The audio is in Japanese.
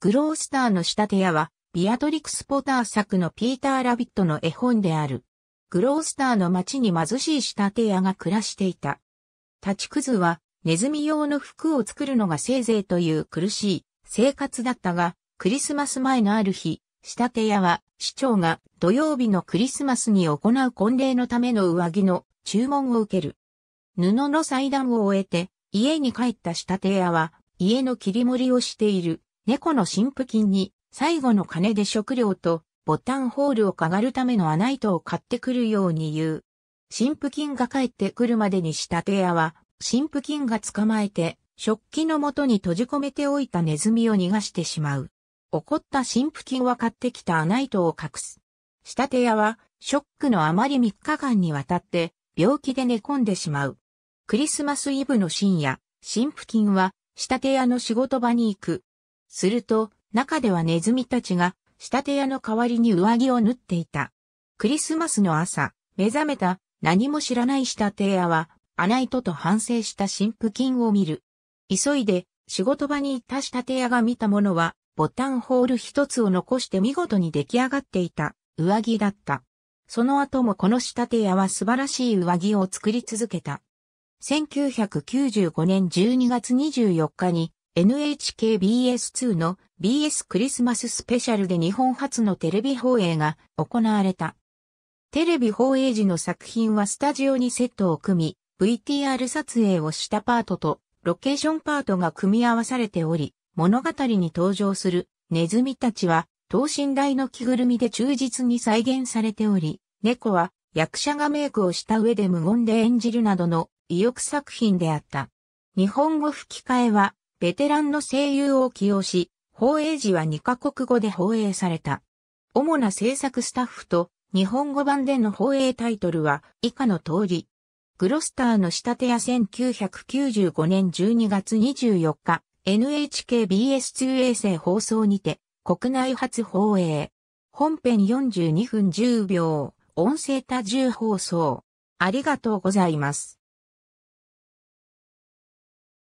グロースターの仕立て屋は、ビアトリクス・ポター作のピーター・ラビットの絵本である。グロースターの町に貧しい仕立て屋が暮らしていた。立ちくずは、ネズミ用の服を作るのがせいぜいという苦しい生活だったが、クリスマス前のある日、仕立て屋は、市長が土曜日のクリスマスに行う婚礼のための上着の注文を受ける。布の裁断を終えて、家に帰った仕立て屋は、家の切り盛りをしている猫の神父金に最後の金で食料とボタンホールをかがるための穴糸を買ってくるように言う。神父金が帰ってくるまでに仕立て屋は、神父金が捕まえて、食器の元に閉じ込めておいたネズミを逃がしてしまう。怒った神父金は買ってきた穴糸を隠す。仕立て屋は、ショックのあまり3日間にわたって、病気で寝込んでしまう。クリスマスイブの深夜、神父金は、仕立て屋の仕事場に行く。すると、中ではネズミたちが、仕立て屋の代わりに上着を縫っていた。クリスマスの朝、目覚めた何も知らない仕立て屋は、穴糸と反省した新婦金を見る。急いで、仕事場に行った仕立て屋が見たものは、ボタンホール一つを残して見事に出来上がっていた、上着だった。その後もこの仕立て屋は素晴らしい上着を作り続けた。1995年12月24日に NHKBS2 の BS クリスマススペシャルで日本初のテレビ放映が行われた。テレビ放映時の作品はスタジオにセットを組み、VTR 撮影をしたパートとロケーションパートが組み合わされており、物語に登場するネズミたちは等身大の着ぐるみで忠実に再現されており、猫は役者がメイクをした上で無言で演じるなどの意欲作品であった。日本語吹き替えはベテランの声優を起用し、放映時は2カ国語で放映された。主な制作スタッフと日本語版での放映タイトルは以下の通り。グロスターの仕立て屋1995年12月24日、NHKBS2 衛星放送にて、国内初放映。本編42分10秒、音声多重放送。ありがとうございます。